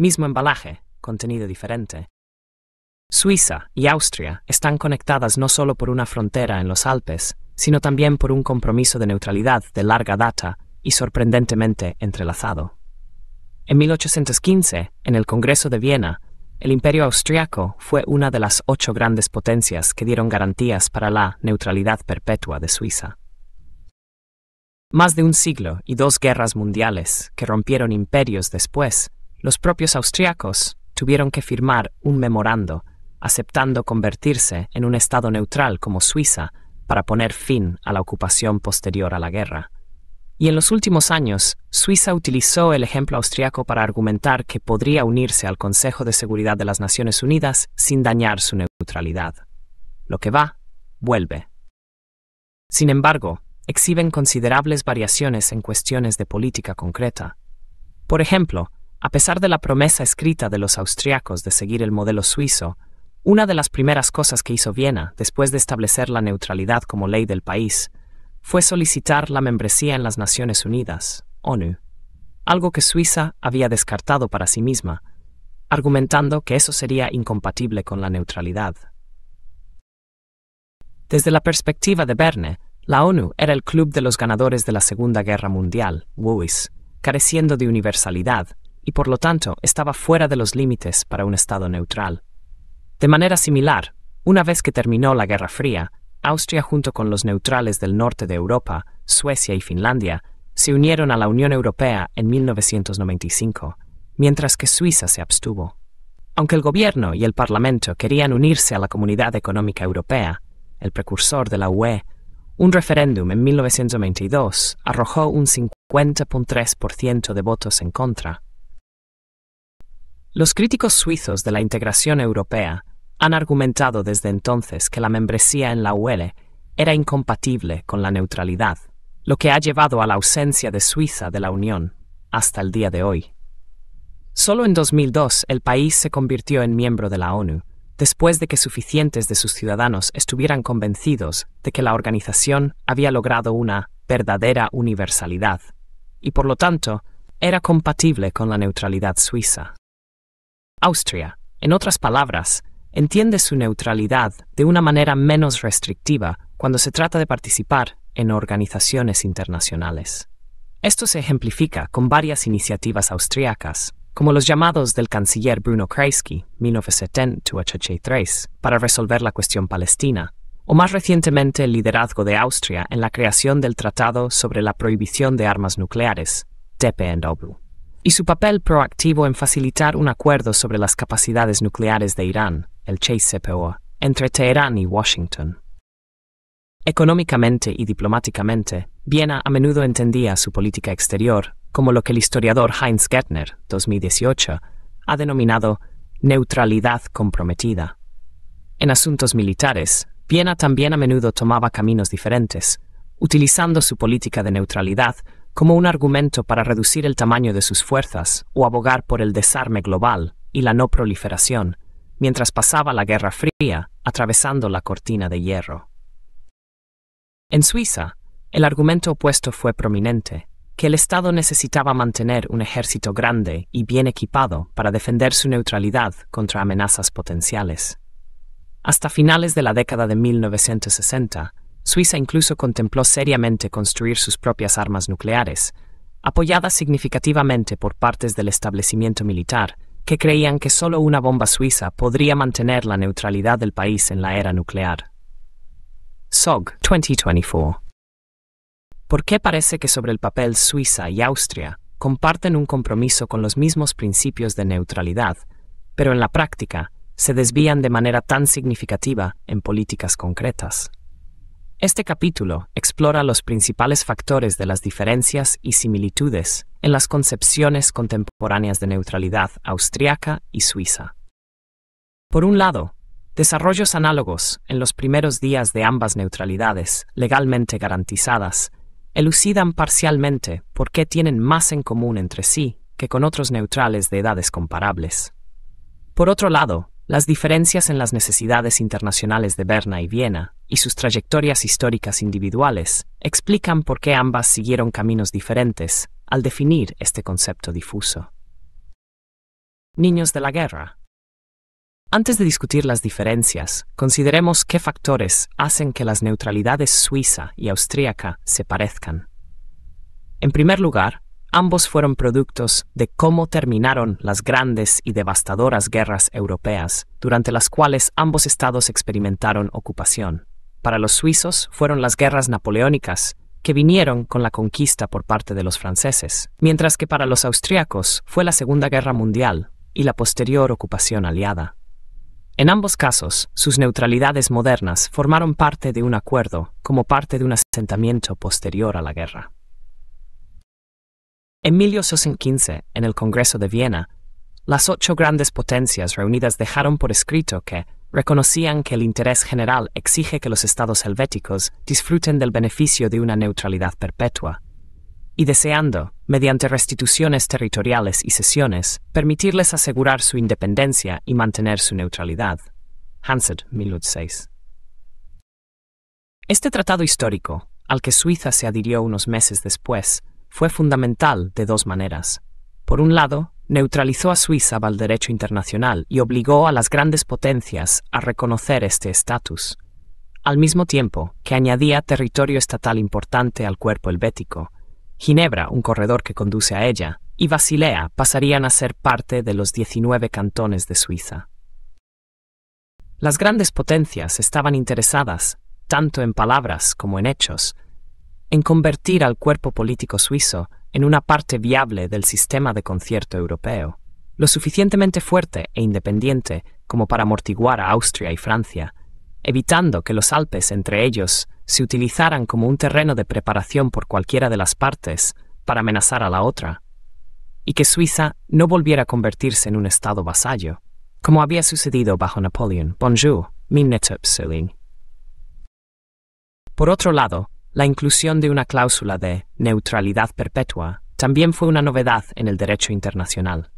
mismo embalaje, contenido diferente. Suiza y Austria están conectadas no solo por una frontera en los Alpes, sino también por un compromiso de neutralidad de larga data y sorprendentemente entrelazado. En 1815, en el Congreso de Viena, el Imperio austriaco fue una de las ocho grandes potencias que dieron garantías para la neutralidad perpetua de Suiza. Más de un siglo y dos guerras mundiales que rompieron imperios después los propios austriacos tuvieron que firmar un memorando aceptando convertirse en un estado neutral como Suiza para poner fin a la ocupación posterior a la guerra. Y en los últimos años, Suiza utilizó el ejemplo austriaco para argumentar que podría unirse al Consejo de Seguridad de las Naciones Unidas sin dañar su neutralidad. Lo que va, vuelve. Sin embargo, exhiben considerables variaciones en cuestiones de política concreta. Por ejemplo, a pesar de la promesa escrita de los austriacos de seguir el modelo suizo, una de las primeras cosas que hizo Viena después de establecer la neutralidad como ley del país fue solicitar la membresía en las Naciones Unidas, ONU, algo que Suiza había descartado para sí misma, argumentando que eso sería incompatible con la neutralidad. Desde la perspectiva de Berne, la ONU era el club de los ganadores de la Segunda Guerra Mundial, WUIS, careciendo de universalidad, por lo tanto estaba fuera de los límites para un Estado neutral. De manera similar, una vez que terminó la Guerra Fría, Austria junto con los neutrales del norte de Europa, Suecia y Finlandia, se unieron a la Unión Europea en 1995, mientras que Suiza se abstuvo. Aunque el gobierno y el Parlamento querían unirse a la Comunidad Económica Europea, el precursor de la UE, un referéndum en 1922 arrojó un 50.3% de votos en contra. Los críticos suizos de la integración europea han argumentado desde entonces que la membresía en la UE era incompatible con la neutralidad, lo que ha llevado a la ausencia de Suiza de la Unión hasta el día de hoy. Solo en 2002 el país se convirtió en miembro de la ONU, después de que suficientes de sus ciudadanos estuvieran convencidos de que la organización había logrado una verdadera universalidad, y por lo tanto era compatible con la neutralidad suiza. Austria, en otras palabras, entiende su neutralidad de una manera menos restrictiva cuando se trata de participar en organizaciones internacionales. Esto se ejemplifica con varias iniciativas austriacas, como los llamados del canciller Bruno Kreisky, 1970 para resolver la cuestión palestina, o más recientemente el liderazgo de Austria en la creación del Tratado sobre la Prohibición de Armas Nucleares, TPNW y su papel proactivo en facilitar un acuerdo sobre las capacidades nucleares de Irán, el JCPOA, entre Teherán y Washington. Económicamente y diplomáticamente, Viena a menudo entendía su política exterior como lo que el historiador Heinz Gettner 2018, ha denominado neutralidad comprometida. En asuntos militares, Viena también a menudo tomaba caminos diferentes, utilizando su política de neutralidad como un argumento para reducir el tamaño de sus fuerzas o abogar por el desarme global y la no proliferación, mientras pasaba la Guerra Fría atravesando la cortina de hierro. En Suiza, el argumento opuesto fue prominente, que el Estado necesitaba mantener un ejército grande y bien equipado para defender su neutralidad contra amenazas potenciales. Hasta finales de la década de 1960, Suiza incluso contempló seriamente construir sus propias armas nucleares, apoyadas significativamente por partes del establecimiento militar, que creían que solo una bomba suiza podría mantener la neutralidad del país en la era nuclear. SOG 2024 ¿Por qué parece que sobre el papel Suiza y Austria comparten un compromiso con los mismos principios de neutralidad, pero en la práctica se desvían de manera tan significativa en políticas concretas? Este capítulo explora los principales factores de las diferencias y similitudes en las concepciones contemporáneas de neutralidad austriaca y suiza. Por un lado, desarrollos análogos en los primeros días de ambas neutralidades legalmente garantizadas elucidan parcialmente por qué tienen más en común entre sí que con otros neutrales de edades comparables. Por otro lado, las diferencias en las necesidades internacionales de Berna y Viena y sus trayectorias históricas individuales explican por qué ambas siguieron caminos diferentes al definir este concepto difuso. Niños de la guerra. Antes de discutir las diferencias, consideremos qué factores hacen que las neutralidades suiza y austríaca se parezcan. En primer lugar, Ambos fueron productos de cómo terminaron las grandes y devastadoras guerras europeas, durante las cuales ambos estados experimentaron ocupación. Para los suizos fueron las guerras napoleónicas, que vinieron con la conquista por parte de los franceses, mientras que para los austriacos fue la Segunda Guerra Mundial y la posterior ocupación aliada. En ambos casos, sus neutralidades modernas formaron parte de un acuerdo como parte de un asentamiento posterior a la guerra. En 1815, en el Congreso de Viena, las ocho grandes potencias reunidas dejaron por escrito que reconocían que el interés general exige que los estados helvéticos disfruten del beneficio de una neutralidad perpetua, y deseando, mediante restituciones territoriales y sesiones, permitirles asegurar su independencia y mantener su neutralidad. Hansard 1806. Este tratado histórico, al que Suiza se adhirió unos meses después, fue fundamental de dos maneras. Por un lado, neutralizó a Suiza al derecho internacional y obligó a las grandes potencias a reconocer este estatus, al mismo tiempo que añadía territorio estatal importante al cuerpo helvético. Ginebra, un corredor que conduce a ella, y Basilea pasarían a ser parte de los 19 cantones de Suiza. Las grandes potencias estaban interesadas, tanto en palabras como en hechos, en convertir al cuerpo político suizo en una parte viable del sistema de concierto europeo, lo suficientemente fuerte e independiente como para amortiguar a Austria y Francia, evitando que los Alpes entre ellos se utilizaran como un terreno de preparación por cualquiera de las partes para amenazar a la otra, y que Suiza no volviera a convertirse en un estado vasallo, como había sucedido bajo Napoleón. Bonjour, Por otro lado, la inclusión de una cláusula de neutralidad perpetua también fue una novedad en el derecho internacional.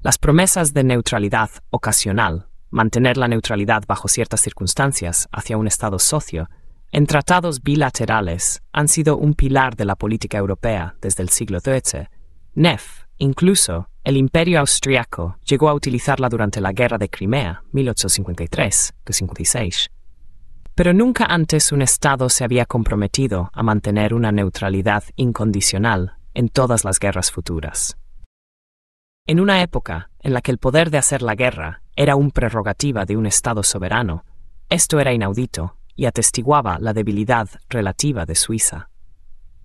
Las promesas de neutralidad ocasional, mantener la neutralidad bajo ciertas circunstancias hacia un Estado socio, en tratados bilaterales han sido un pilar de la política europea desde el siglo XIII. Neff, incluso, el imperio austriaco llegó a utilizarla durante la Guerra de Crimea, 1853-56 pero nunca antes un Estado se había comprometido a mantener una neutralidad incondicional en todas las guerras futuras. En una época en la que el poder de hacer la guerra era un prerrogativa de un Estado soberano, esto era inaudito y atestiguaba la debilidad relativa de Suiza.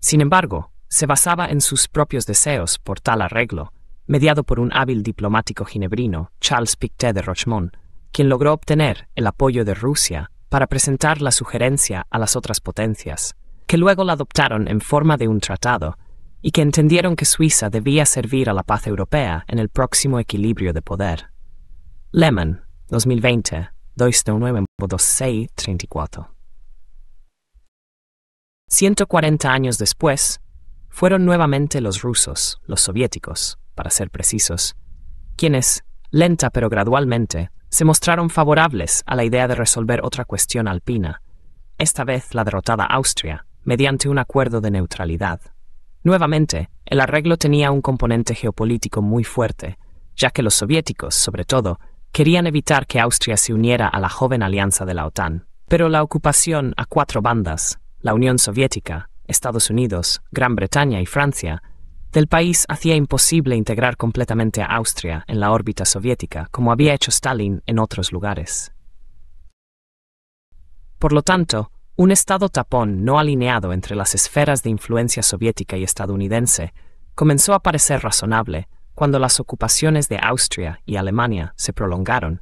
Sin embargo, se basaba en sus propios deseos por tal arreglo, mediado por un hábil diplomático ginebrino, Charles Pictet de Rochemont, quien logró obtener el apoyo de Rusia para presentar la sugerencia a las otras potencias, que luego la adoptaron en forma de un tratado, y que entendieron que Suiza debía servir a la paz europea en el próximo equilibrio de poder. Lehman, 2020, 2992634. 140 años después, fueron nuevamente los rusos, los soviéticos, para ser precisos, quienes, lenta pero gradualmente, se mostraron favorables a la idea de resolver otra cuestión alpina, esta vez la derrotada Austria, mediante un acuerdo de neutralidad. Nuevamente, el arreglo tenía un componente geopolítico muy fuerte, ya que los soviéticos, sobre todo, querían evitar que Austria se uniera a la joven alianza de la OTAN. Pero la ocupación a cuatro bandas, la Unión Soviética, Estados Unidos, Gran Bretaña y Francia, del país hacía imposible integrar completamente a Austria en la órbita soviética, como había hecho Stalin en otros lugares. Por lo tanto, un Estado tapón no alineado entre las esferas de influencia soviética y estadounidense comenzó a parecer razonable cuando las ocupaciones de Austria y Alemania se prolongaron,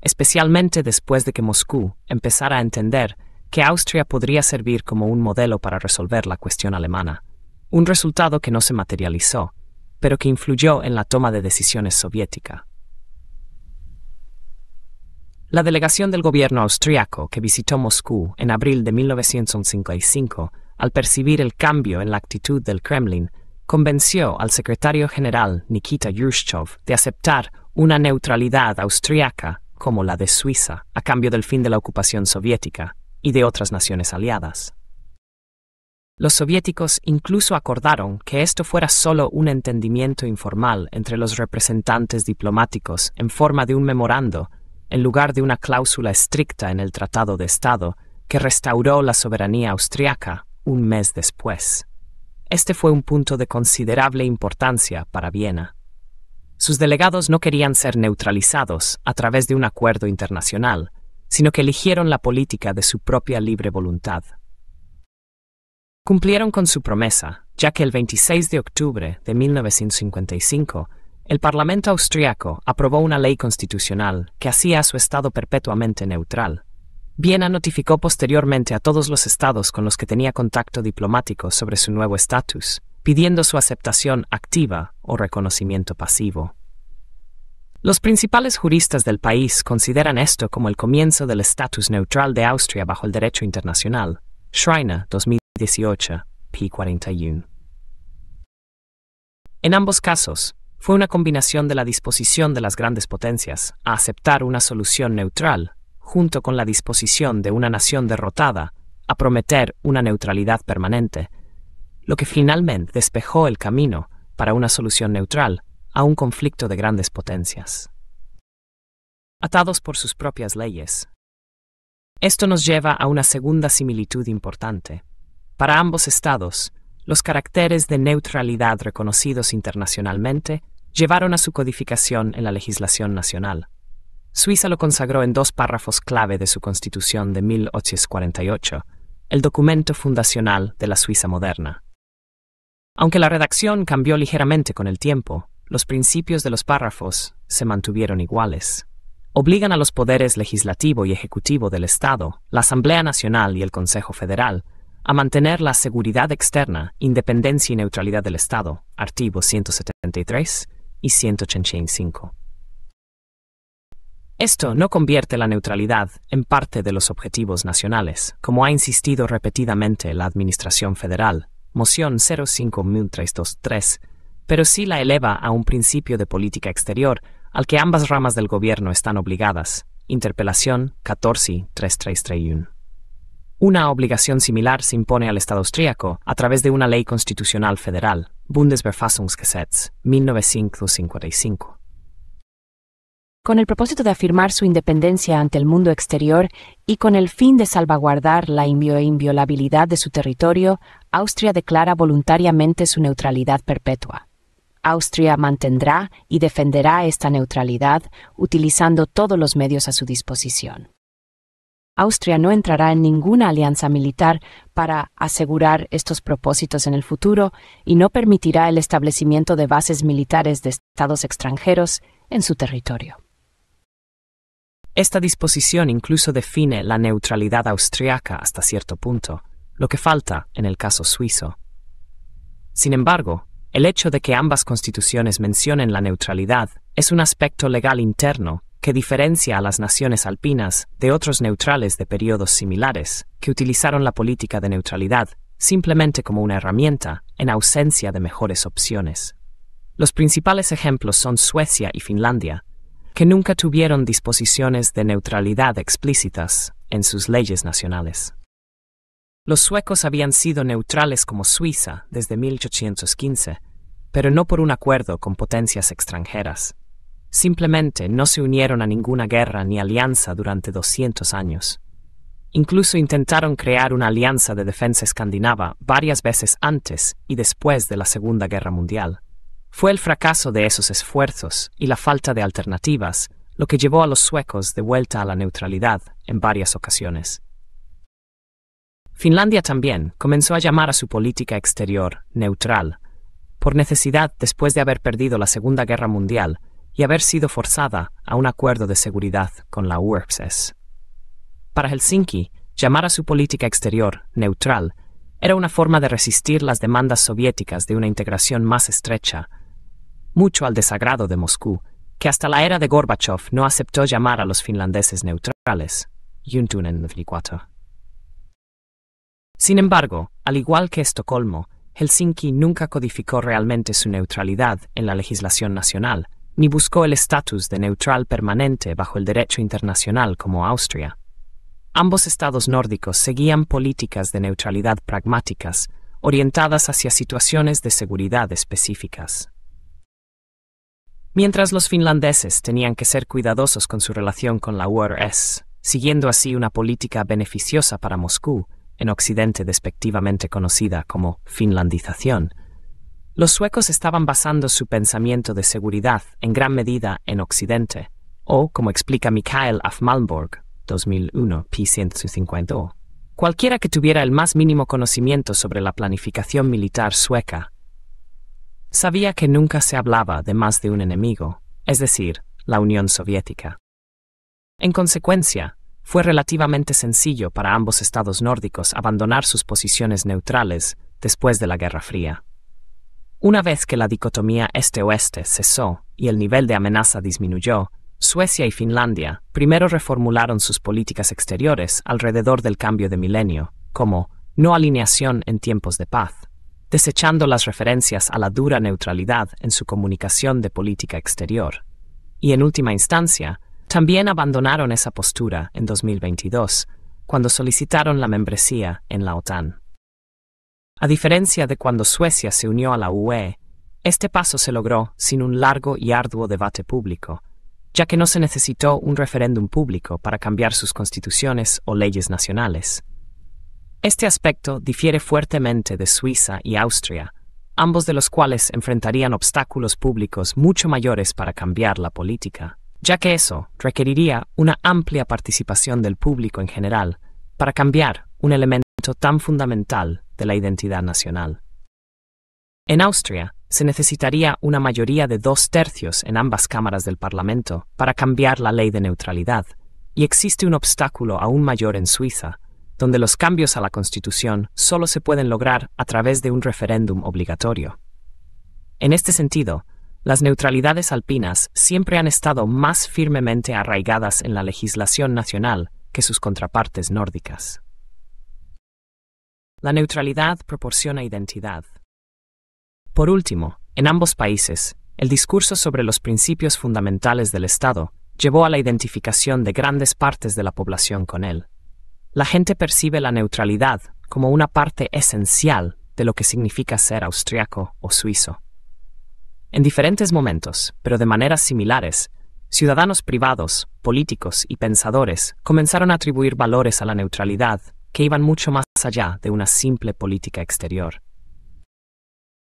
especialmente después de que Moscú empezara a entender que Austria podría servir como un modelo para resolver la cuestión alemana un resultado que no se materializó, pero que influyó en la toma de decisiones soviética. La delegación del gobierno austriaco que visitó Moscú en abril de 1955, al percibir el cambio en la actitud del Kremlin, convenció al secretario general Nikita Khrushchev de aceptar una neutralidad austriaca como la de Suiza, a cambio del fin de la ocupación soviética y de otras naciones aliadas. Los soviéticos incluso acordaron que esto fuera solo un entendimiento informal entre los representantes diplomáticos en forma de un memorando, en lugar de una cláusula estricta en el Tratado de Estado que restauró la soberanía austriaca un mes después. Este fue un punto de considerable importancia para Viena. Sus delegados no querían ser neutralizados a través de un acuerdo internacional, sino que eligieron la política de su propia libre voluntad. Cumplieron con su promesa, ya que el 26 de octubre de 1955, el Parlamento austriaco aprobó una ley constitucional que hacía a su Estado perpetuamente neutral. Viena notificó posteriormente a todos los estados con los que tenía contacto diplomático sobre su nuevo estatus, pidiendo su aceptación activa o reconocimiento pasivo. Los principales juristas del país consideran esto como el comienzo del estatus neutral de Austria bajo el derecho internacional. Schreiner, 2000. 18, p. 41. En ambos casos, fue una combinación de la disposición de las grandes potencias a aceptar una solución neutral, junto con la disposición de una nación derrotada a prometer una neutralidad permanente, lo que finalmente despejó el camino para una solución neutral a un conflicto de grandes potencias. Atados por sus propias leyes. Esto nos lleva a una segunda similitud importante, para ambos estados, los caracteres de neutralidad reconocidos internacionalmente llevaron a su codificación en la legislación nacional. Suiza lo consagró en dos párrafos clave de su constitución de 1848, el documento fundacional de la Suiza moderna. Aunque la redacción cambió ligeramente con el tiempo, los principios de los párrafos se mantuvieron iguales. Obligan a los poderes legislativo y ejecutivo del Estado, la Asamblea Nacional y el Consejo Federal, a mantener la seguridad externa, independencia y neutralidad del Estado, artículos 173 y 185. Esto no convierte la neutralidad en parte de los objetivos nacionales, como ha insistido repetidamente la Administración Federal, moción 05323, pero sí la eleva a un principio de política exterior al que ambas ramas del gobierno están obligadas. Interpelación 14331. Una obligación similar se impone al Estado austríaco a través de una ley constitucional federal, Bundesverfassungsgesetz, 1955. Con el propósito de afirmar su independencia ante el mundo exterior y con el fin de salvaguardar la inviolabilidad de su territorio, Austria declara voluntariamente su neutralidad perpetua. Austria mantendrá y defenderá esta neutralidad utilizando todos los medios a su disposición. Austria no entrará en ninguna alianza militar para asegurar estos propósitos en el futuro y no permitirá el establecimiento de bases militares de estados extranjeros en su territorio. Esta disposición incluso define la neutralidad austriaca hasta cierto punto, lo que falta en el caso suizo. Sin embargo, el hecho de que ambas constituciones mencionen la neutralidad es un aspecto legal interno que diferencia a las naciones alpinas de otros neutrales de periodos similares que utilizaron la política de neutralidad simplemente como una herramienta en ausencia de mejores opciones. Los principales ejemplos son Suecia y Finlandia, que nunca tuvieron disposiciones de neutralidad explícitas en sus leyes nacionales. Los suecos habían sido neutrales como Suiza desde 1815, pero no por un acuerdo con potencias extranjeras simplemente no se unieron a ninguna guerra ni alianza durante 200 años. Incluso intentaron crear una alianza de defensa escandinava varias veces antes y después de la Segunda Guerra Mundial. Fue el fracaso de esos esfuerzos y la falta de alternativas lo que llevó a los suecos de vuelta a la neutralidad en varias ocasiones. Finlandia también comenzó a llamar a su política exterior neutral, por necesidad después de haber perdido la Segunda Guerra Mundial y haber sido forzada a un acuerdo de seguridad con la URSS. Para Helsinki, llamar a su política exterior neutral era una forma de resistir las demandas soviéticas de una integración más estrecha, mucho al desagrado de Moscú, que hasta la era de Gorbachev no aceptó llamar a los finlandeses neutrales, Sin embargo, al igual que Estocolmo, Helsinki nunca codificó realmente su neutralidad en la legislación nacional, ni buscó el estatus de neutral permanente bajo el derecho internacional como Austria. Ambos estados nórdicos seguían políticas de neutralidad pragmáticas, orientadas hacia situaciones de seguridad específicas. Mientras los finlandeses tenían que ser cuidadosos con su relación con la URSS, siguiendo así una política beneficiosa para Moscú, en Occidente despectivamente conocida como finlandización, los suecos estaban basando su pensamiento de seguridad en gran medida en Occidente, o como explica Mikael af 2001, p. 150. Cualquiera que tuviera el más mínimo conocimiento sobre la planificación militar sueca sabía que nunca se hablaba de más de un enemigo, es decir, la Unión Soviética. En consecuencia, fue relativamente sencillo para ambos estados nórdicos abandonar sus posiciones neutrales después de la Guerra Fría. Una vez que la dicotomía este-oeste cesó y el nivel de amenaza disminuyó, Suecia y Finlandia primero reformularon sus políticas exteriores alrededor del cambio de milenio, como no alineación en tiempos de paz, desechando las referencias a la dura neutralidad en su comunicación de política exterior. Y en última instancia, también abandonaron esa postura en 2022, cuando solicitaron la membresía en la OTAN. A diferencia de cuando Suecia se unió a la UE, este paso se logró sin un largo y arduo debate público, ya que no se necesitó un referéndum público para cambiar sus constituciones o leyes nacionales. Este aspecto difiere fuertemente de Suiza y Austria, ambos de los cuales enfrentarían obstáculos públicos mucho mayores para cambiar la política, ya que eso requeriría una amplia participación del público en general para cambiar un elemento tan fundamental la identidad nacional. En Austria, se necesitaría una mayoría de dos tercios en ambas cámaras del Parlamento para cambiar la ley de neutralidad, y existe un obstáculo aún mayor en Suiza, donde los cambios a la Constitución solo se pueden lograr a través de un referéndum obligatorio. En este sentido, las neutralidades alpinas siempre han estado más firmemente arraigadas en la legislación nacional que sus contrapartes nórdicas la neutralidad proporciona identidad. Por último, en ambos países, el discurso sobre los principios fundamentales del Estado llevó a la identificación de grandes partes de la población con él. La gente percibe la neutralidad como una parte esencial de lo que significa ser austriaco o suizo. En diferentes momentos, pero de maneras similares, ciudadanos privados, políticos y pensadores comenzaron a atribuir valores a la neutralidad que iban mucho más allá de una simple política exterior.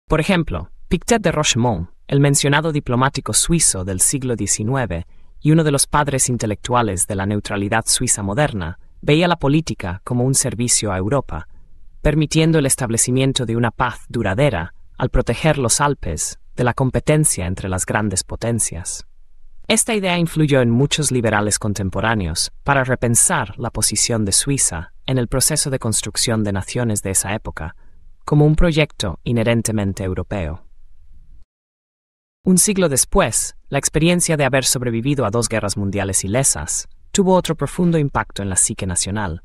Por ejemplo, Pictet de Rochemont, el mencionado diplomático suizo del siglo XIX y uno de los padres intelectuales de la neutralidad suiza moderna, veía la política como un servicio a Europa, permitiendo el establecimiento de una paz duradera al proteger los Alpes de la competencia entre las grandes potencias. Esta idea influyó en muchos liberales contemporáneos para repensar la posición de Suiza en el proceso de construcción de naciones de esa época, como un proyecto inherentemente europeo. Un siglo después, la experiencia de haber sobrevivido a dos guerras mundiales ilesas tuvo otro profundo impacto en la psique nacional,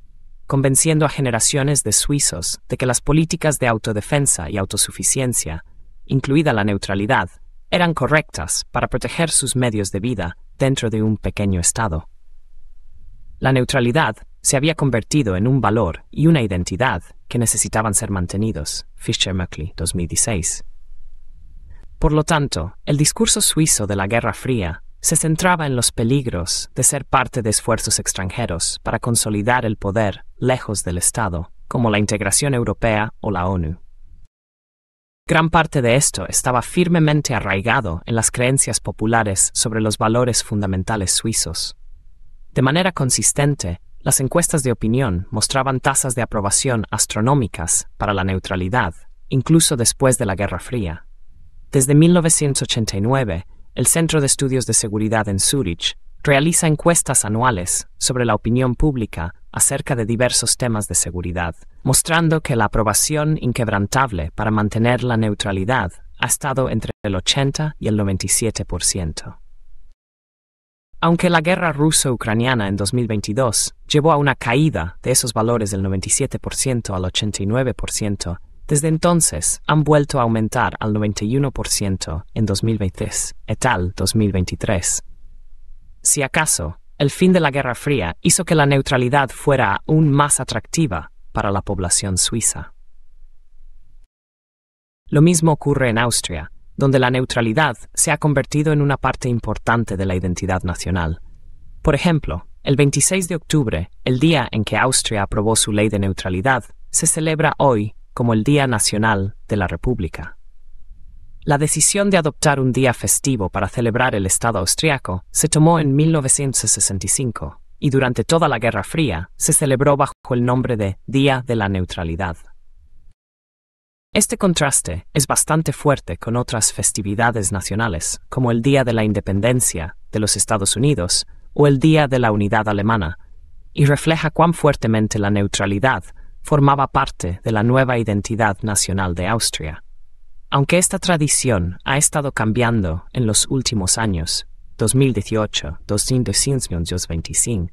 convenciendo a generaciones de suizos de que las políticas de autodefensa y autosuficiencia, incluida la neutralidad, eran correctas para proteger sus medios de vida dentro de un pequeño Estado. La neutralidad se había convertido en un valor y una identidad que necesitaban ser mantenidos. Fisher Por lo tanto, el discurso suizo de la Guerra Fría se centraba en los peligros de ser parte de esfuerzos extranjeros para consolidar el poder lejos del Estado, como la integración europea o la ONU. Gran parte de esto estaba firmemente arraigado en las creencias populares sobre los valores fundamentales suizos. De manera consistente, las encuestas de opinión mostraban tasas de aprobación astronómicas para la neutralidad, incluso después de la Guerra Fría. Desde 1989, el Centro de Estudios de Seguridad en Zúrich realiza encuestas anuales sobre la opinión pública acerca de diversos temas de seguridad, mostrando que la aprobación inquebrantable para mantener la neutralidad ha estado entre el 80 y el 97%. Aunque la guerra ruso-ucraniana en 2022 llevó a una caída de esos valores del 97% al 89%, desde entonces han vuelto a aumentar al 91% en 2023 et al 2023. Si acaso, el fin de la Guerra Fría hizo que la neutralidad fuera aún más atractiva para la población suiza. Lo mismo ocurre en Austria, donde la neutralidad se ha convertido en una parte importante de la identidad nacional. Por ejemplo, el 26 de octubre, el día en que Austria aprobó su ley de neutralidad, se celebra hoy como el Día Nacional de la República. La decisión de adoptar un día festivo para celebrar el Estado austriaco se tomó en 1965 y durante toda la Guerra Fría se celebró bajo el nombre de Día de la Neutralidad. Este contraste es bastante fuerte con otras festividades nacionales, como el Día de la Independencia de los Estados Unidos o el Día de la Unidad Alemana, y refleja cuán fuertemente la neutralidad formaba parte de la nueva identidad nacional de Austria. Aunque esta tradición ha estado cambiando en los últimos años, 2018, 2025,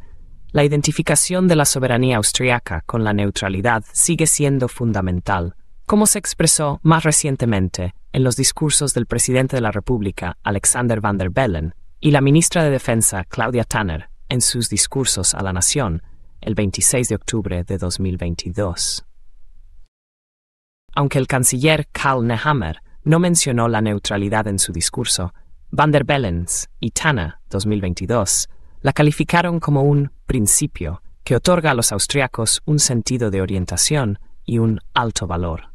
la identificación de la soberanía austriaca con la neutralidad sigue siendo fundamental como se expresó más recientemente en los discursos del presidente de la República, Alexander Van der Bellen, y la ministra de Defensa, Claudia Tanner, en sus discursos a la Nación el 26 de octubre de 2022. Aunque el canciller Karl Nehammer no mencionó la neutralidad en su discurso, Van der Bellen y Tanner, 2022, la calificaron como un principio que otorga a los austriacos un sentido de orientación y un alto valor.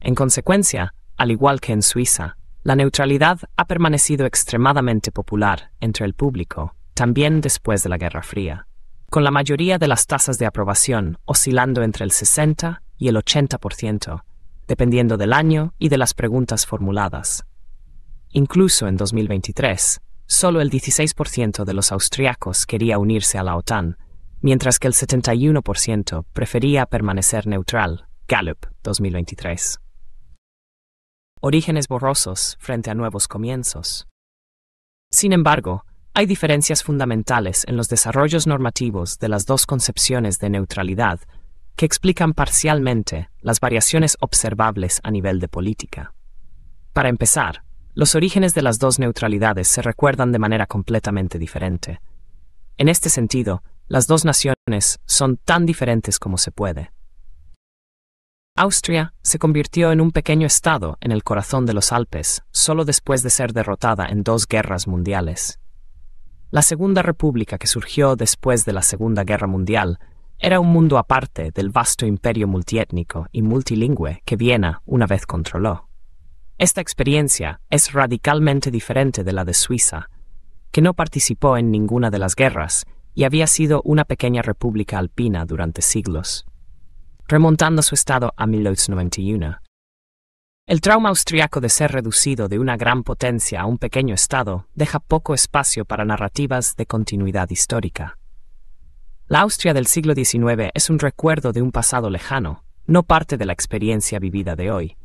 En consecuencia, al igual que en Suiza, la neutralidad ha permanecido extremadamente popular entre el público, también después de la Guerra Fría, con la mayoría de las tasas de aprobación oscilando entre el 60 y el 80%, dependiendo del año y de las preguntas formuladas. Incluso en 2023, solo el 16% de los austriacos quería unirse a la OTAN, mientras que el 71% prefería permanecer neutral. Gallup 2023 orígenes borrosos frente a nuevos comienzos. Sin embargo, hay diferencias fundamentales en los desarrollos normativos de las dos concepciones de neutralidad que explican parcialmente las variaciones observables a nivel de política. Para empezar, los orígenes de las dos neutralidades se recuerdan de manera completamente diferente. En este sentido, las dos naciones son tan diferentes como se puede. Austria se convirtió en un pequeño estado en el corazón de los Alpes solo después de ser derrotada en dos guerras mundiales. La Segunda República que surgió después de la Segunda Guerra Mundial era un mundo aparte del vasto imperio multiétnico y multilingüe que Viena una vez controló. Esta experiencia es radicalmente diferente de la de Suiza, que no participó en ninguna de las guerras y había sido una pequeña república alpina durante siglos remontando su estado a 1891. El trauma austriaco de ser reducido de una gran potencia a un pequeño estado deja poco espacio para narrativas de continuidad histórica. La Austria del siglo XIX es un recuerdo de un pasado lejano, no parte de la experiencia vivida de hoy.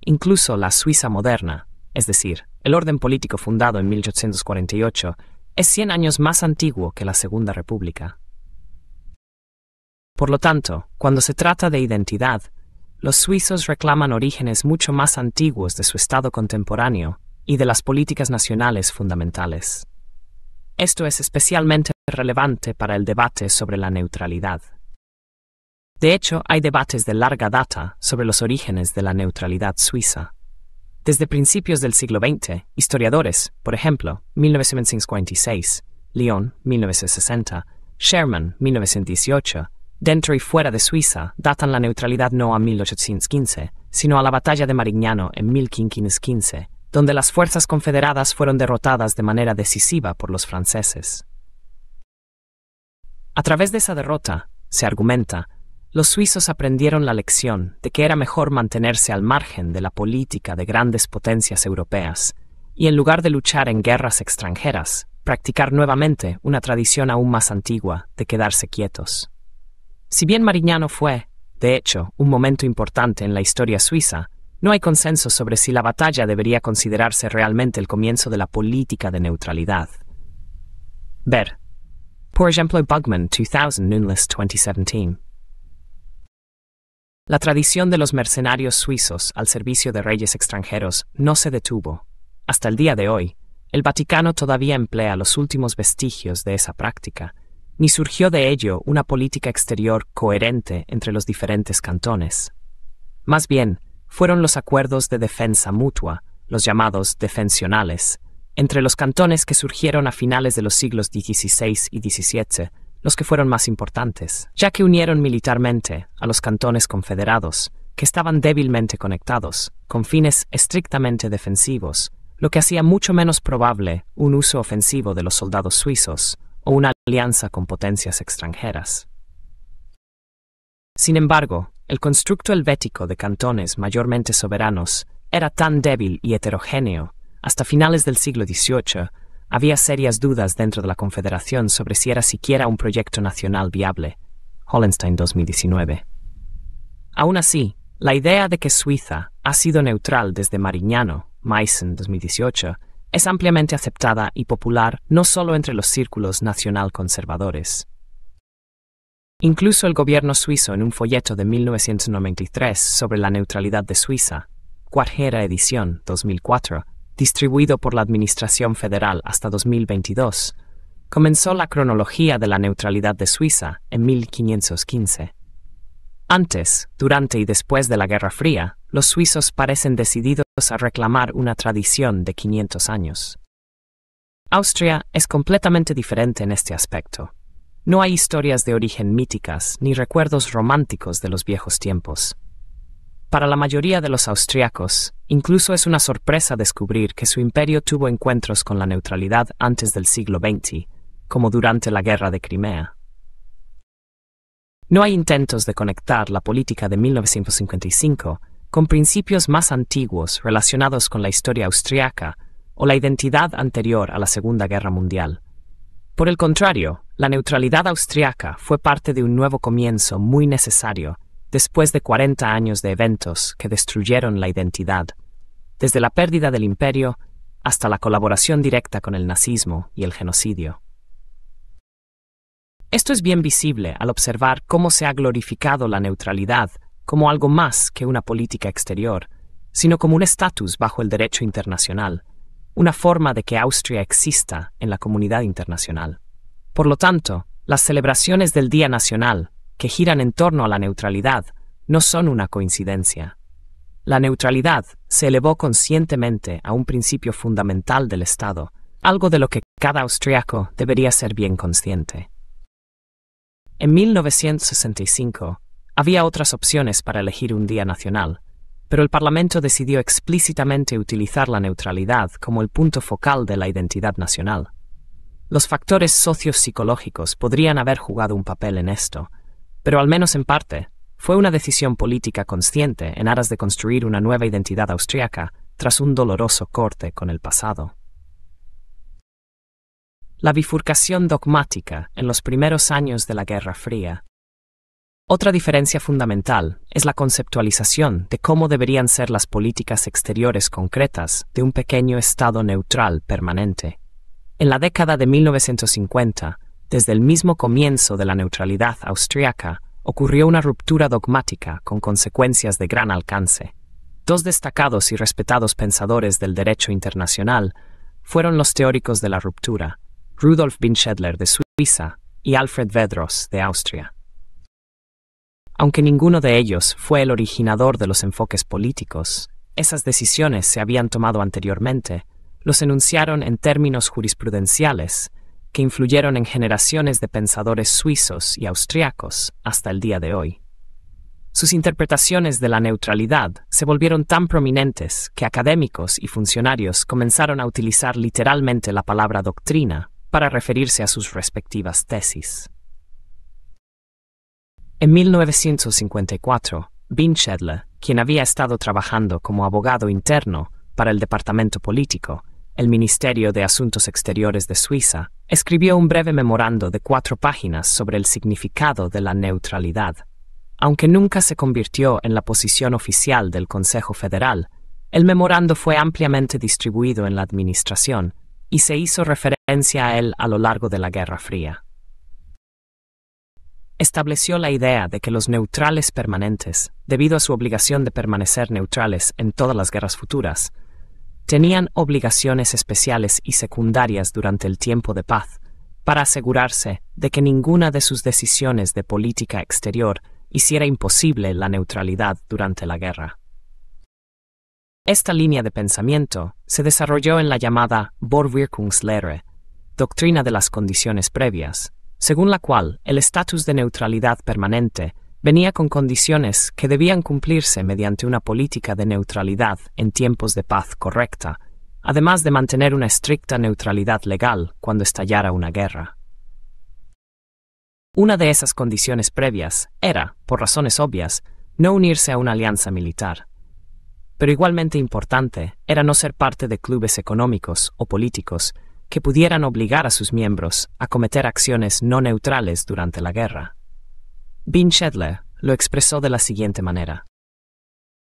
Incluso la Suiza moderna, es decir, el orden político fundado en 1848, es 100 años más antiguo que la Segunda República. Por lo tanto, cuando se trata de identidad, los suizos reclaman orígenes mucho más antiguos de su estado contemporáneo y de las políticas nacionales fundamentales. Esto es especialmente relevante para el debate sobre la neutralidad. De hecho, hay debates de larga data sobre los orígenes de la neutralidad suiza. Desde principios del siglo XX, historiadores, por ejemplo, 1956, Lyon, 1960, Sherman, 1918, dentro y fuera de Suiza, datan la neutralidad no a 1815, sino a la batalla de Marignano en 1515, donde las fuerzas confederadas fueron derrotadas de manera decisiva por los franceses. A través de esa derrota, se argumenta, los suizos aprendieron la lección de que era mejor mantenerse al margen de la política de grandes potencias europeas y en lugar de luchar en guerras extranjeras, practicar nuevamente una tradición aún más antigua de quedarse quietos. Si bien Marignano fue, de hecho, un momento importante en la historia suiza, no hay consenso sobre si la batalla debería considerarse realmente el comienzo de la política de neutralidad. Ver. Por ejemplo, Bugman, 2000, Noonless, 2017. La tradición de los mercenarios suizos al servicio de reyes extranjeros no se detuvo. Hasta el día de hoy, el Vaticano todavía emplea los últimos vestigios de esa práctica, ni surgió de ello una política exterior coherente entre los diferentes cantones. Más bien, fueron los acuerdos de defensa mutua, los llamados defensionales, entre los cantones que surgieron a finales de los siglos XVI y XVII, los que fueron más importantes, ya que unieron militarmente a los cantones confederados, que estaban débilmente conectados, con fines estrictamente defensivos, lo que hacía mucho menos probable un uso ofensivo de los soldados suizos o una alianza con potencias extranjeras. Sin embargo, el constructo helvético de cantones mayormente soberanos era tan débil y heterogéneo, hasta finales del siglo XVIII, había serias dudas dentro de la Confederación sobre si era siquiera un proyecto nacional viable. Hollenstein 2019. Aún así, la idea de que Suiza ha sido neutral desde Marignano, Meissen 2018, es ampliamente aceptada y popular no solo entre los círculos nacional-conservadores. Incluso el gobierno suizo en un folleto de 1993 sobre la neutralidad de Suiza, cuartera edición 2004, distribuido por la Administración Federal hasta 2022, comenzó la cronología de la neutralidad de Suiza en 1515. Antes, durante y después de la Guerra Fría, los suizos parecen decididos a reclamar una tradición de 500 años. Austria es completamente diferente en este aspecto. No hay historias de origen míticas ni recuerdos románticos de los viejos tiempos. Para la mayoría de los austriacos, incluso es una sorpresa descubrir que su imperio tuvo encuentros con la neutralidad antes del siglo XX, como durante la Guerra de Crimea. No hay intentos de conectar la política de 1955 con principios más antiguos relacionados con la historia austriaca o la identidad anterior a la Segunda Guerra Mundial. Por el contrario, la neutralidad austriaca fue parte de un nuevo comienzo muy necesario después de 40 años de eventos que destruyeron la identidad, desde la pérdida del imperio hasta la colaboración directa con el nazismo y el genocidio. Esto es bien visible al observar cómo se ha glorificado la neutralidad como algo más que una política exterior, sino como un estatus bajo el derecho internacional, una forma de que Austria exista en la comunidad internacional. Por lo tanto, las celebraciones del Día Nacional, que giran en torno a la neutralidad, no son una coincidencia. La neutralidad se elevó conscientemente a un principio fundamental del Estado, algo de lo que cada austriaco debería ser bien consciente. En 1965, había otras opciones para elegir un día nacional, pero el Parlamento decidió explícitamente utilizar la neutralidad como el punto focal de la identidad nacional. Los factores sociopsicológicos podrían haber jugado un papel en esto, pero al menos en parte, fue una decisión política consciente en aras de construir una nueva identidad austriaca tras un doloroso corte con el pasado. La bifurcación dogmática en los primeros años de la Guerra Fría otra diferencia fundamental es la conceptualización de cómo deberían ser las políticas exteriores concretas de un pequeño Estado neutral permanente. En la década de 1950, desde el mismo comienzo de la neutralidad austriaca, ocurrió una ruptura dogmática con consecuencias de gran alcance. Dos destacados y respetados pensadores del derecho internacional fueron los teóricos de la ruptura, Rudolf Binschedler de Suiza y Alfred Vedros de Austria. Aunque ninguno de ellos fue el originador de los enfoques políticos, esas decisiones se habían tomado anteriormente, los enunciaron en términos jurisprudenciales que influyeron en generaciones de pensadores suizos y austriacos hasta el día de hoy. Sus interpretaciones de la neutralidad se volvieron tan prominentes que académicos y funcionarios comenzaron a utilizar literalmente la palabra doctrina para referirse a sus respectivas tesis. En 1954, Bin quien había estado trabajando como abogado interno para el Departamento Político, el Ministerio de Asuntos Exteriores de Suiza, escribió un breve memorando de cuatro páginas sobre el significado de la neutralidad. Aunque nunca se convirtió en la posición oficial del Consejo Federal, el memorando fue ampliamente distribuido en la Administración y se hizo referencia a él a lo largo de la Guerra Fría estableció la idea de que los neutrales permanentes, debido a su obligación de permanecer neutrales en todas las guerras futuras, tenían obligaciones especiales y secundarias durante el tiempo de paz para asegurarse de que ninguna de sus decisiones de política exterior hiciera imposible la neutralidad durante la guerra. Esta línea de pensamiento se desarrolló en la llamada Vorwirkungslehre, doctrina de las condiciones previas, según la cual el estatus de neutralidad permanente venía con condiciones que debían cumplirse mediante una política de neutralidad en tiempos de paz correcta, además de mantener una estricta neutralidad legal cuando estallara una guerra. Una de esas condiciones previas era, por razones obvias, no unirse a una alianza militar. Pero igualmente importante era no ser parte de clubes económicos o políticos que pudieran obligar a sus miembros a cometer acciones no neutrales durante la guerra. Bin Shedler lo expresó de la siguiente manera.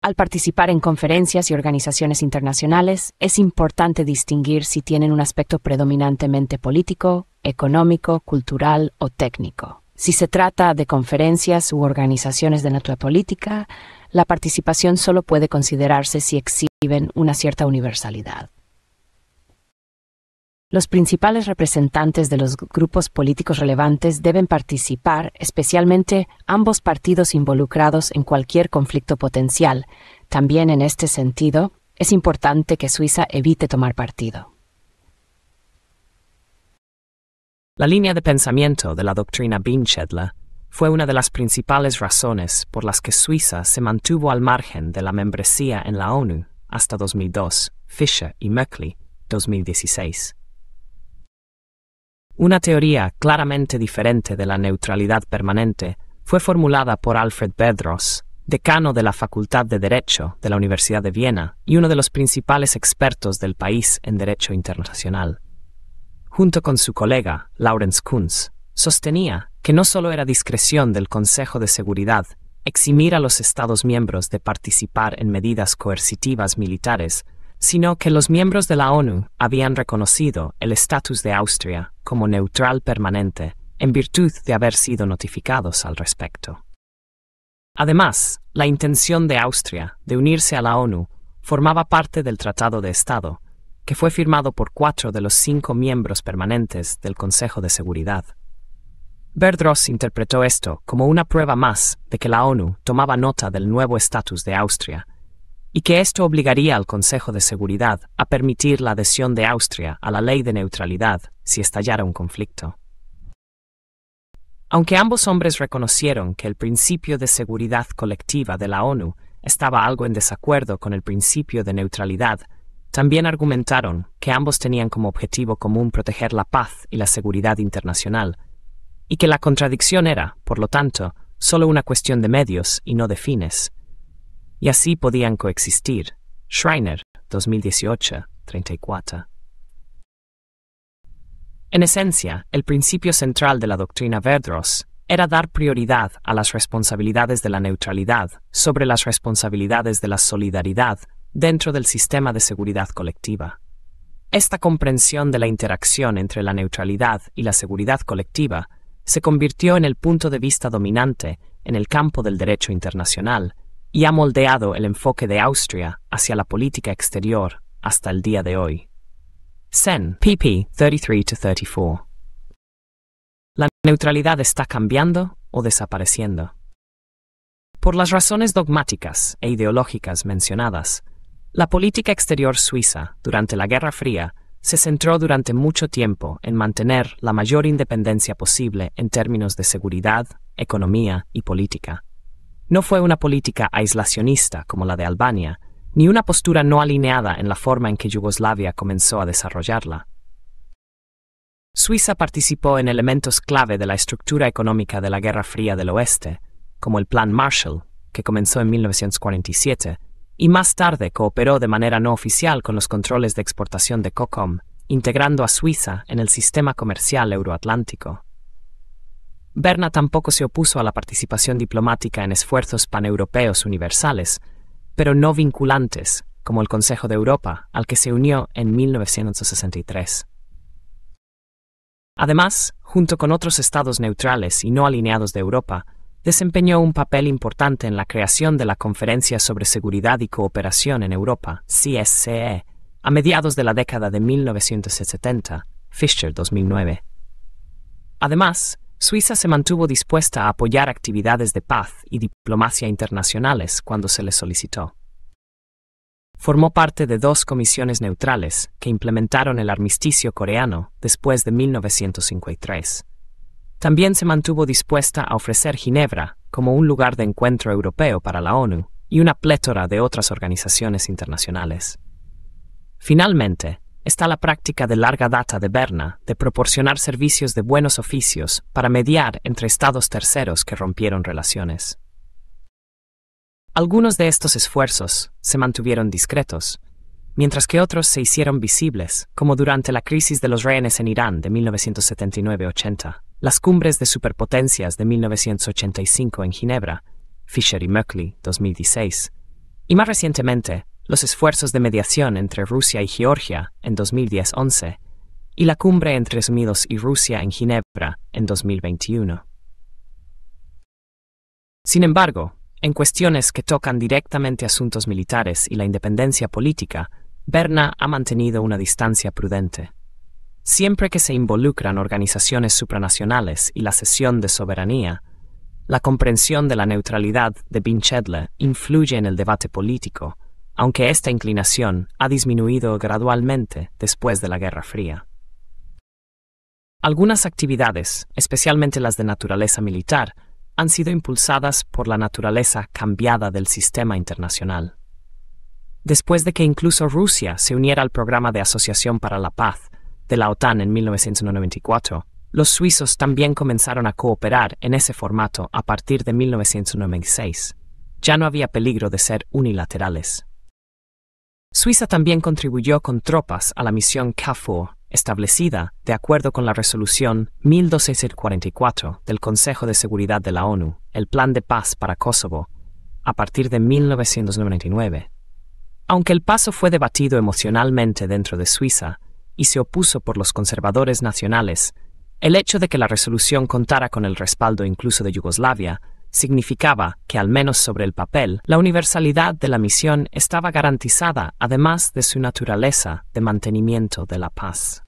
Al participar en conferencias y organizaciones internacionales, es importante distinguir si tienen un aspecto predominantemente político, económico, cultural o técnico. Si se trata de conferencias u organizaciones de natura política, la participación solo puede considerarse si exhiben una cierta universalidad los principales representantes de los grupos políticos relevantes deben participar, especialmente ambos partidos involucrados en cualquier conflicto potencial. También en este sentido, es importante que Suiza evite tomar partido. La línea de pensamiento de la doctrina Binchedla fue una de las principales razones por las que Suiza se mantuvo al margen de la membresía en la ONU hasta 2002, Fischer y Merkley, 2016. Una teoría claramente diferente de la neutralidad permanente fue formulada por Alfred Bedros, decano de la Facultad de Derecho de la Universidad de Viena y uno de los principales expertos del país en Derecho Internacional. Junto con su colega, Lawrence Kunz, sostenía que no solo era discreción del Consejo de Seguridad eximir a los Estados miembros de participar en medidas coercitivas militares, sino que los miembros de la ONU habían reconocido el estatus de Austria como neutral permanente en virtud de haber sido notificados al respecto. Además, la intención de Austria de unirse a la ONU formaba parte del Tratado de Estado, que fue firmado por cuatro de los cinco miembros permanentes del Consejo de Seguridad. Berdross interpretó esto como una prueba más de que la ONU tomaba nota del nuevo estatus de Austria y que esto obligaría al Consejo de Seguridad a permitir la adhesión de Austria a la ley de neutralidad si estallara un conflicto. Aunque ambos hombres reconocieron que el principio de seguridad colectiva de la ONU estaba algo en desacuerdo con el principio de neutralidad, también argumentaron que ambos tenían como objetivo común proteger la paz y la seguridad internacional, y que la contradicción era, por lo tanto, solo una cuestión de medios y no de fines, y así podían coexistir. Schreiner, 2018, 34. En esencia, el principio central de la doctrina Verdross era dar prioridad a las responsabilidades de la neutralidad sobre las responsabilidades de la solidaridad dentro del sistema de seguridad colectiva. Esta comprensión de la interacción entre la neutralidad y la seguridad colectiva se convirtió en el punto de vista dominante en el campo del derecho internacional y ha moldeado el enfoque de Austria hacia la política exterior hasta el día de hoy. Sen, pp. 33-34. La neutralidad está cambiando o desapareciendo. Por las razones dogmáticas e ideológicas mencionadas, la política exterior suiza durante la Guerra Fría se centró durante mucho tiempo en mantener la mayor independencia posible en términos de seguridad, economía y política. No fue una política aislacionista como la de Albania, ni una postura no alineada en la forma en que Yugoslavia comenzó a desarrollarla. Suiza participó en elementos clave de la estructura económica de la Guerra Fría del Oeste, como el Plan Marshall, que comenzó en 1947, y más tarde cooperó de manera no oficial con los controles de exportación de COCOM, integrando a Suiza en el sistema comercial euroatlántico. Berna tampoco se opuso a la participación diplomática en esfuerzos paneuropeos universales, pero no vinculantes, como el Consejo de Europa, al que se unió en 1963. Además, junto con otros estados neutrales y no alineados de Europa, desempeñó un papel importante en la creación de la Conferencia sobre Seguridad y Cooperación en Europa, CSCE, a mediados de la década de 1970, Fischer 2009. Además, Suiza se mantuvo dispuesta a apoyar actividades de paz y diplomacia internacionales cuando se le solicitó. Formó parte de dos comisiones neutrales que implementaron el armisticio coreano después de 1953. También se mantuvo dispuesta a ofrecer Ginebra como un lugar de encuentro europeo para la ONU y una plétora de otras organizaciones internacionales. Finalmente, está la práctica de larga data de Berna de proporcionar servicios de buenos oficios para mediar entre estados terceros que rompieron relaciones. Algunos de estos esfuerzos se mantuvieron discretos, mientras que otros se hicieron visibles, como durante la crisis de los rehenes en Irán de 1979-80, las cumbres de superpotencias de 1985 en Ginebra, Fisher y Merkley 2016, y más recientemente los esfuerzos de mediación entre Rusia y Georgia en 2010-11 y la cumbre entre Estados y Rusia en Ginebra en 2021. Sin embargo, en cuestiones que tocan directamente asuntos militares y la independencia política, Berna ha mantenido una distancia prudente. Siempre que se involucran organizaciones supranacionales y la cesión de soberanía, la comprensión de la neutralidad de Binchedle influye en el debate político aunque esta inclinación ha disminuido gradualmente después de la Guerra Fría. Algunas actividades, especialmente las de naturaleza militar, han sido impulsadas por la naturaleza cambiada del sistema internacional. Después de que incluso Rusia se uniera al programa de Asociación para la Paz de la OTAN en 1994, los suizos también comenzaron a cooperar en ese formato a partir de 1996. Ya no había peligro de ser unilaterales. Suiza también contribuyó con tropas a la misión KFOR, establecida de acuerdo con la resolución 1244 del Consejo de Seguridad de la ONU, el Plan de Paz para Kosovo, a partir de 1999. Aunque el paso fue debatido emocionalmente dentro de Suiza y se opuso por los conservadores nacionales, el hecho de que la resolución contara con el respaldo incluso de Yugoslavia significaba que, al menos sobre el papel, la universalidad de la misión estaba garantizada, además de su naturaleza de mantenimiento de la paz.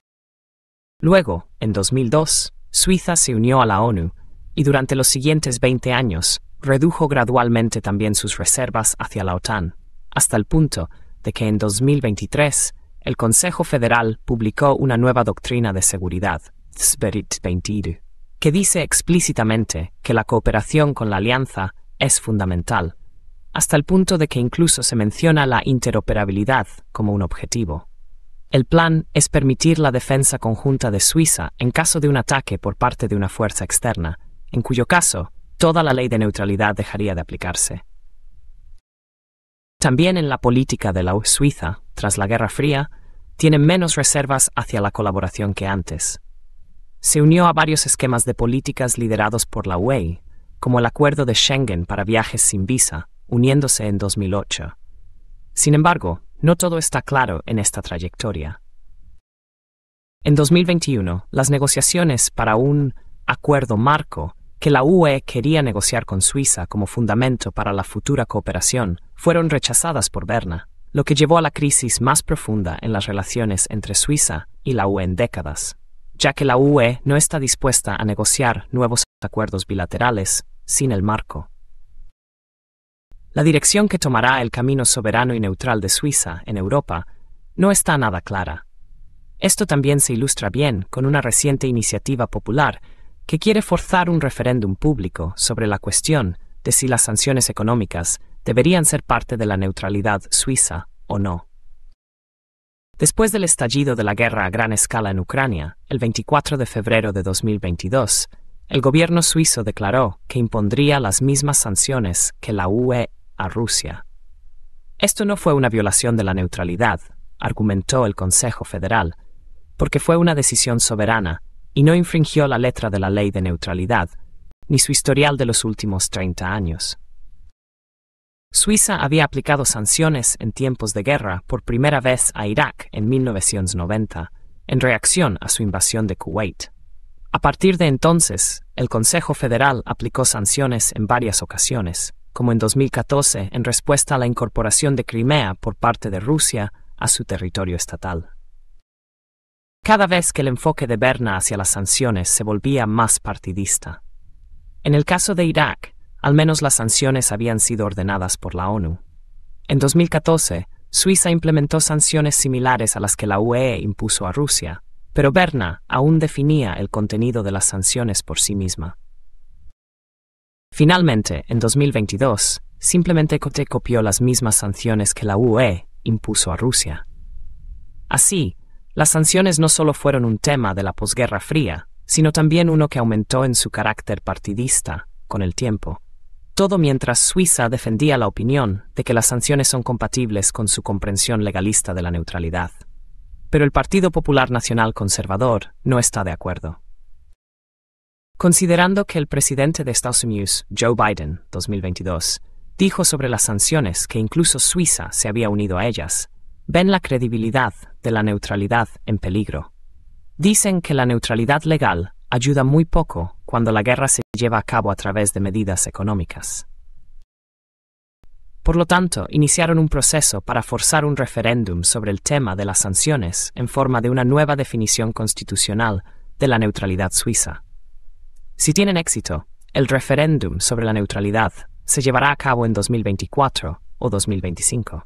Luego, en 2002, Suiza se unió a la ONU y durante los siguientes 20 años redujo gradualmente también sus reservas hacia la OTAN, hasta el punto de que en 2023 el Consejo Federal publicó una nueva doctrina de seguridad, Spirit 22 que dice explícitamente que la cooperación con la alianza es fundamental, hasta el punto de que incluso se menciona la interoperabilidad como un objetivo. El plan es permitir la defensa conjunta de Suiza en caso de un ataque por parte de una fuerza externa, en cuyo caso toda la ley de neutralidad dejaría de aplicarse. También en la política de la Suiza, tras la Guerra Fría, tienen menos reservas hacia la colaboración que antes, se unió a varios esquemas de políticas liderados por la UE, como el acuerdo de Schengen para viajes sin visa, uniéndose en 2008. Sin embargo, no todo está claro en esta trayectoria. En 2021, las negociaciones para un acuerdo marco que la UE quería negociar con Suiza como fundamento para la futura cooperación fueron rechazadas por Berna, lo que llevó a la crisis más profunda en las relaciones entre Suiza y la UE en décadas ya que la UE no está dispuesta a negociar nuevos acuerdos bilaterales sin el marco. La dirección que tomará el camino soberano y neutral de Suiza en Europa no está nada clara. Esto también se ilustra bien con una reciente iniciativa popular que quiere forzar un referéndum público sobre la cuestión de si las sanciones económicas deberían ser parte de la neutralidad suiza o no. Después del estallido de la guerra a gran escala en Ucrania, el 24 de febrero de 2022, el gobierno suizo declaró que impondría las mismas sanciones que la UE a Rusia. Esto no fue una violación de la neutralidad, argumentó el Consejo Federal, porque fue una decisión soberana y no infringió la letra de la ley de neutralidad, ni su historial de los últimos 30 años. Suiza había aplicado sanciones en tiempos de guerra por primera vez a Irak en 1990, en reacción a su invasión de Kuwait. A partir de entonces, el Consejo Federal aplicó sanciones en varias ocasiones, como en 2014 en respuesta a la incorporación de Crimea por parte de Rusia a su territorio estatal. Cada vez que el enfoque de Berna hacia las sanciones se volvía más partidista. En el caso de Irak, al menos las sanciones habían sido ordenadas por la ONU. En 2014, Suiza implementó sanciones similares a las que la UE impuso a Rusia, pero Berna aún definía el contenido de las sanciones por sí misma. Finalmente, en 2022, simplemente Cote copió las mismas sanciones que la UE impuso a Rusia. Así, las sanciones no solo fueron un tema de la posguerra fría, sino también uno que aumentó en su carácter partidista con el tiempo todo mientras Suiza defendía la opinión de que las sanciones son compatibles con su comprensión legalista de la neutralidad. Pero el Partido Popular Nacional Conservador no está de acuerdo. Considerando que el presidente de Estados Unidos, Joe Biden, 2022, dijo sobre las sanciones que incluso Suiza se había unido a ellas, ven la credibilidad de la neutralidad en peligro. Dicen que la neutralidad legal ayuda muy poco cuando la guerra se lleva a cabo a través de medidas económicas. Por lo tanto, iniciaron un proceso para forzar un referéndum sobre el tema de las sanciones en forma de una nueva definición constitucional de la neutralidad suiza. Si tienen éxito, el referéndum sobre la neutralidad se llevará a cabo en 2024 o 2025.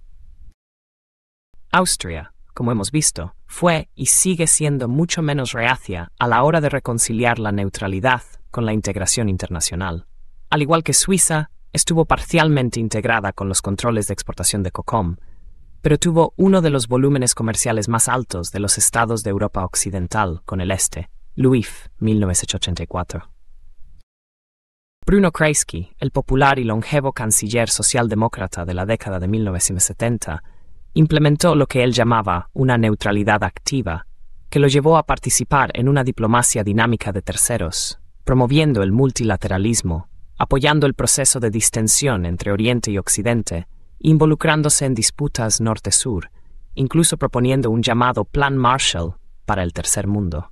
Austria, como hemos visto, fue y sigue siendo mucho menos reacia a la hora de reconciliar la neutralidad con la integración internacional. Al igual que Suiza, estuvo parcialmente integrada con los controles de exportación de COCOM, pero tuvo uno de los volúmenes comerciales más altos de los estados de Europa Occidental con el Este, LUIF 1984. Bruno Kreisky, el popular y longevo canciller socialdemócrata de la década de 1970, implementó lo que él llamaba una neutralidad activa, que lo llevó a participar en una diplomacia dinámica de terceros, promoviendo el multilateralismo, apoyando el proceso de distensión entre Oriente y Occidente, involucrándose en disputas norte-sur, incluso proponiendo un llamado Plan Marshall para el tercer mundo.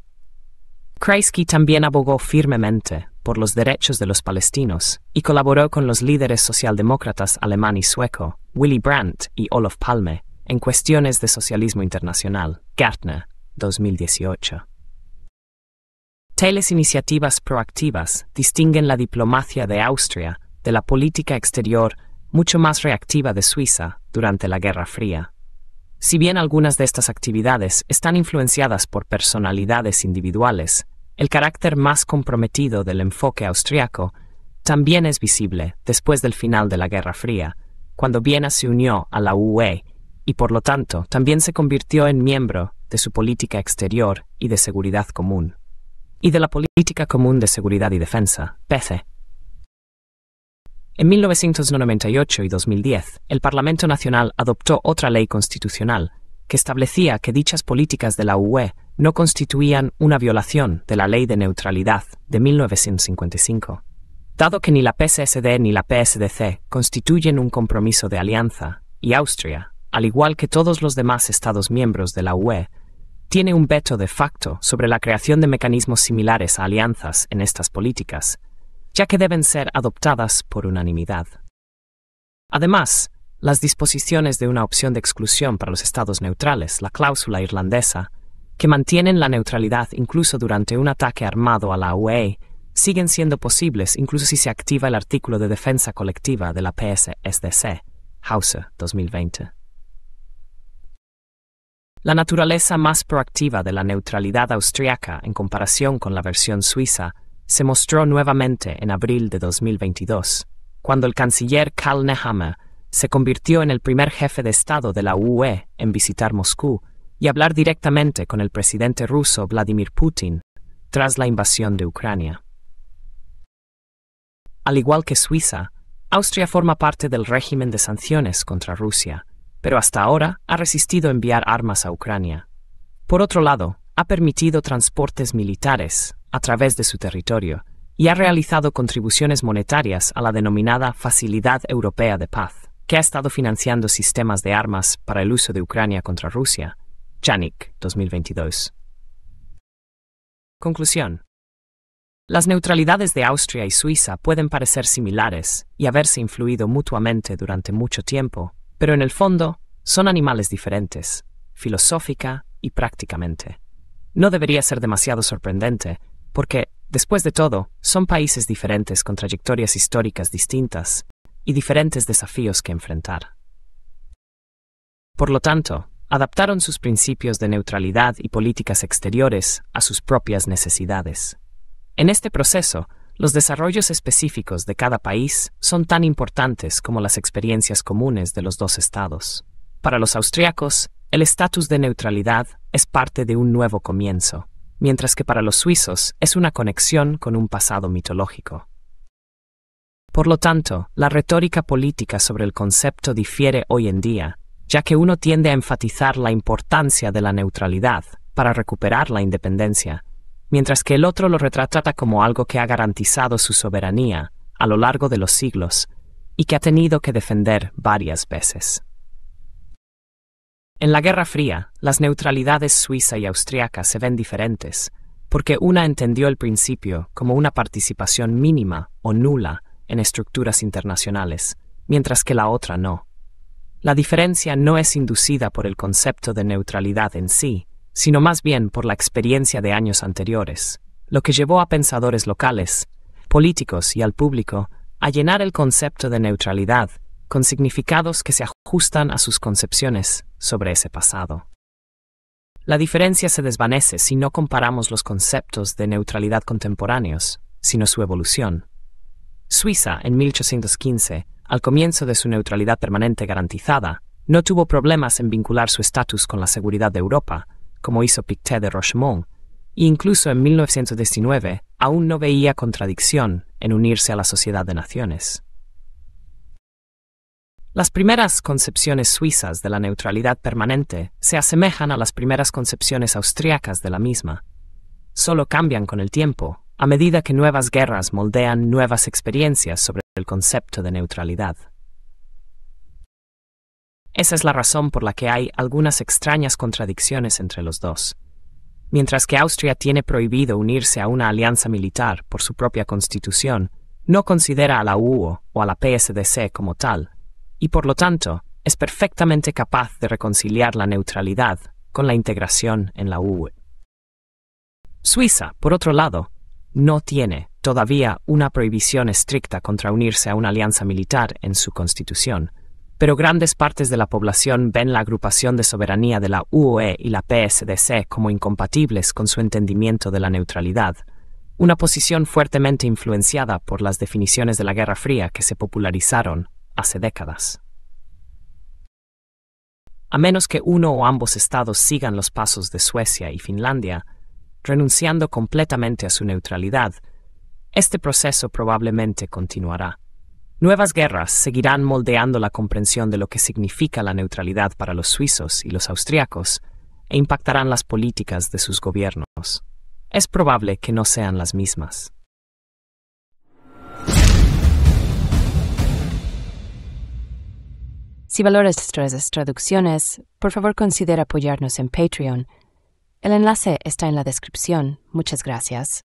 Kreisky también abogó firmemente por los derechos de los palestinos y colaboró con los líderes socialdemócratas alemán y sueco, Willy Brandt y Olof Palme, en cuestiones de socialismo internacional, Gartner, 2018. Tales iniciativas proactivas distinguen la diplomacia de Austria de la política exterior mucho más reactiva de Suiza durante la Guerra Fría. Si bien algunas de estas actividades están influenciadas por personalidades individuales, el carácter más comprometido del enfoque austriaco también es visible después del final de la Guerra Fría, cuando Viena se unió a la UE y por lo tanto también se convirtió en miembro de su política exterior y de seguridad común, y de la política común de seguridad y defensa, PECE. En 1998 y 2010, el Parlamento Nacional adoptó otra ley constitucional que establecía que dichas políticas de la UE no constituían una violación de la Ley de Neutralidad de 1955. Dado que ni la PSD ni la PSDC constituyen un compromiso de alianza, y Austria, al igual que todos los demás Estados miembros de la UE, tiene un veto de facto sobre la creación de mecanismos similares a alianzas en estas políticas, ya que deben ser adoptadas por unanimidad. Además, las disposiciones de una opción de exclusión para los estados neutrales, la cláusula irlandesa, que mantienen la neutralidad incluso durante un ataque armado a la UE, siguen siendo posibles incluso si se activa el artículo de defensa colectiva de la PSSDC, Hauser 2020. La naturaleza más proactiva de la neutralidad austriaca en comparación con la versión suiza se mostró nuevamente en abril de 2022, cuando el canciller Karl Nehammer se convirtió en el primer jefe de Estado de la UE en visitar Moscú y hablar directamente con el presidente ruso Vladimir Putin tras la invasión de Ucrania. Al igual que Suiza, Austria forma parte del régimen de sanciones contra Rusia, pero hasta ahora ha resistido enviar armas a Ucrania. Por otro lado, ha permitido transportes militares a través de su territorio y ha realizado contribuciones monetarias a la denominada Facilidad Europea de Paz, que ha estado financiando sistemas de armas para el uso de Ucrania contra Rusia, Chanik 2022. Conclusión. Las neutralidades de Austria y Suiza pueden parecer similares y haberse influido mutuamente durante mucho tiempo, pero en el fondo son animales diferentes, filosófica y prácticamente. No debería ser demasiado sorprendente, porque, después de todo, son países diferentes con trayectorias históricas distintas y diferentes desafíos que enfrentar. Por lo tanto, adaptaron sus principios de neutralidad y políticas exteriores a sus propias necesidades. En este proceso, los desarrollos específicos de cada país son tan importantes como las experiencias comunes de los dos estados. Para los austriacos, el estatus de neutralidad es parte de un nuevo comienzo, mientras que para los suizos es una conexión con un pasado mitológico. Por lo tanto, la retórica política sobre el concepto difiere hoy en día, ya que uno tiende a enfatizar la importancia de la neutralidad para recuperar la independencia, mientras que el otro lo retrata como algo que ha garantizado su soberanía a lo largo de los siglos y que ha tenido que defender varias veces. En la Guerra Fría, las neutralidades suiza y austriaca se ven diferentes, porque una entendió el principio como una participación mínima o nula en estructuras internacionales, mientras que la otra no. La diferencia no es inducida por el concepto de neutralidad en sí, sino más bien por la experiencia de años anteriores, lo que llevó a pensadores locales, políticos y al público a llenar el concepto de neutralidad con significados que se ajustan a sus concepciones sobre ese pasado. La diferencia se desvanece si no comparamos los conceptos de neutralidad contemporáneos, sino su evolución. Suiza, en 1815, al comienzo de su neutralidad permanente garantizada, no tuvo problemas en vincular su estatus con la seguridad de Europa, como hizo Pictet de Rochemont, e incluso en 1919 aún no veía contradicción en unirse a la Sociedad de Naciones. Las primeras concepciones suizas de la neutralidad permanente se asemejan a las primeras concepciones austriacas de la misma. Solo cambian con el tiempo, a medida que nuevas guerras moldean nuevas experiencias sobre el concepto de neutralidad. Esa es la razón por la que hay algunas extrañas contradicciones entre los dos. Mientras que Austria tiene prohibido unirse a una alianza militar por su propia constitución, no considera a la UO o a la PSDC como tal, y por lo tanto es perfectamente capaz de reconciliar la neutralidad con la integración en la UE. Suiza, por otro lado, no tiene todavía una prohibición estricta contra unirse a una alianza militar en su constitución, pero grandes partes de la población ven la agrupación de soberanía de la UOE y la PSDC como incompatibles con su entendimiento de la neutralidad, una posición fuertemente influenciada por las definiciones de la Guerra Fría que se popularizaron hace décadas. A menos que uno o ambos estados sigan los pasos de Suecia y Finlandia, renunciando completamente a su neutralidad, este proceso probablemente continuará. Nuevas guerras seguirán moldeando la comprensión de lo que significa la neutralidad para los suizos y los austriacos e impactarán las políticas de sus gobiernos. Es probable que no sean las mismas. Si valoras nuestras traducciones, por favor considera apoyarnos en Patreon. El enlace está en la descripción. Muchas gracias.